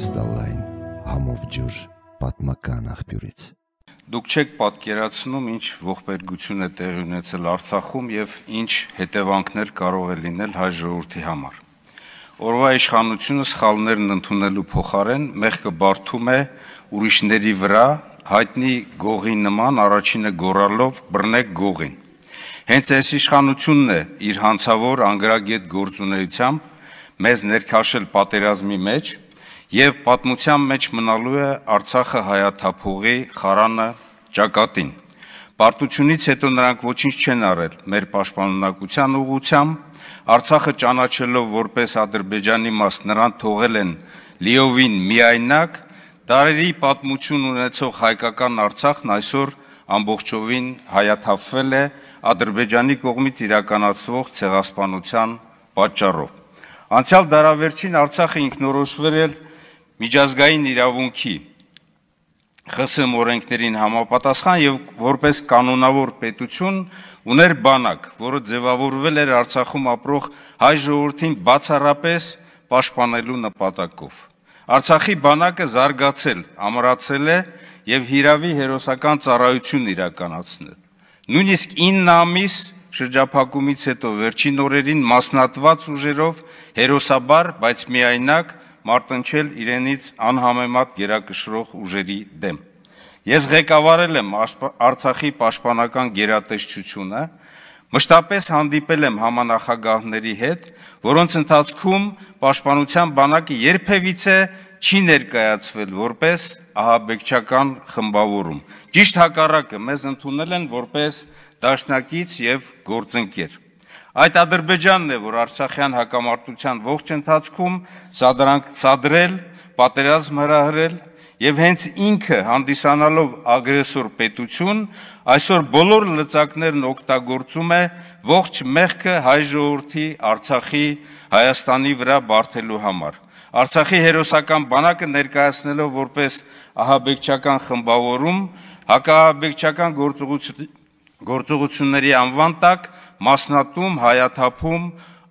կրիստալային համով ջուր պատմական աղբյուրից։ Դուք չեք պատկերացնում ինչ ողբերգություն է տեղի ունեցել Արցախում եւ ինչ հետևանքներ կարող է լինել հայ ժողովրդի համար։ Օրվա իշխանությունը սխալներն ընդունելու փոխարեն մեղքը բարթում է ուրիշների վրա, հայտնի գողի նման առաջինը գորալով բռնեք գողին։ Հենց այս իշխանությունն է իր հանցավոր անգրագետ գործունեությամբ մեզ ներքաշել պատերազմի մեջ եւ պատմության մեջ մնալու է Արցախը հայաթափողի խարանը ճակատին։ Պարտությունից հետո նրանք ոչինչ չեն արել մեր պաշտպանունակության ուղությամբ, Արցախը ճանաչելով որպես Ադրբեջանի մաս նրան թողել են լիովին միայնակ, դարերի պատմություն ունեցող հայկական Արցախն այսօր ամբողջովին հայաթափվել է Ադրբեջանի կողմից իրականացվող ցեղասպանության պատճառով։ Անցյալ դարավերջին Արցախը ինքնորոշվել էր միջազգային իրավունքի ԽՍՀՄ օրենքներին համապատասխան եւ որպես կանոնավոր պետություն ուներ բանակ, որը ձևավորվել էր Արցախում ապրող հայ ժողովրդին բացառապես պաշտպանելու նպատակով։ Արցախի բանակը զարգացել, ամրացել է եւ հիրավի հերոսական ծառայություն իրականացնել։ Նույնիսկ 9 ամիս շրջափակումից հետո վերջին օրերին մասնատված ուժերով հերոսաբար, բայց միայնակ մարտնչել իրենից անհամեմատ գերակշռող ուժերի դեմ։ Ես ղեկավարել եմ Արցախի պաշտպանական գերատեսչությունը, Մշտապես հանդիպել եմ համանախագահների հետ, որոնց ընթացքում պաշտպանության բանակը երբևիցե չի ներկայացվել որպես ահաբեկչական խմբավորում։ Ճիշտ հակառակը մեզ ընդունել են որպես դաշնակից եւ գործընկեր։ Այդ Ադրբեջանն է, որ Արցախյան հակամարտության ողջ ընթացքում սադրանք սադրել, պատերազմ հրահրել եւ հենց ինքը հանդիսանալով ագրեսոր պետություն, այսօր բոլոր լծակներն օգտագործում է ողջ մեղքը հայ ժողովրդի Արցախի Հայաստանի վրա բարձելու համար։ Արցախի հերոսական բանակը ներկայացնելով որպես ահաբեկչական խմբավորում, հակահաբեկչական գործողություն գործողությունների անվան տակ մասնատում, հայաթափում,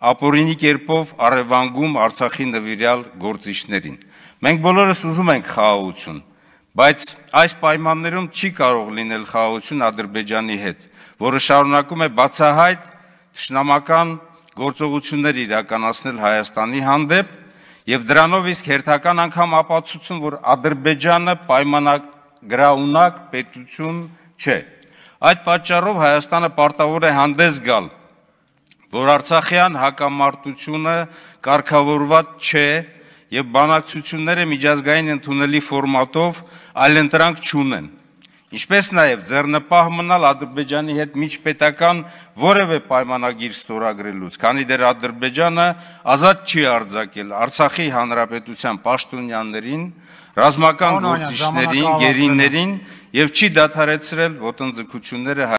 ապօրինի կերպով առևանգում Արցախի նվիրյալ գործիչներին։ Մենք բոլորս ուզում ենք խաղաղություն, բայց այս պայմաններում չի կարող լինել խաղաղություն Ադրբեջանի հետ, որը շարունակում է բացահայտ ճշնամական գործողություններ իրականացնել Հայաստանի հանդեպ եւ դրանով իսկ հերթական անգամ ապացուցում, որ Ադրբեջանը պայմանագրաունակ պետություն չէ։ Այդ պատճառով Հայաստանը պարտավոր է հանդես գալ, որ Արցախյան հակամարտությունը կարգավորված չէ եւ բանակցությունները միջազգային ընդունելի ֆորմատով այլընտրանք չունեն ինչպես նաև ձեռնպահ մնալ Ադրբեջանի հետ միջպետական որևէ պայմանագիր ստորագրելուց, քանի դեռ Ադրբեջանը ազատ չի արձակել Արցախի հանրապետության պաշտոնյաներին, ռազմական գործիչներին, գերիներին եւ չի դադարեցրել ոտնձգությունները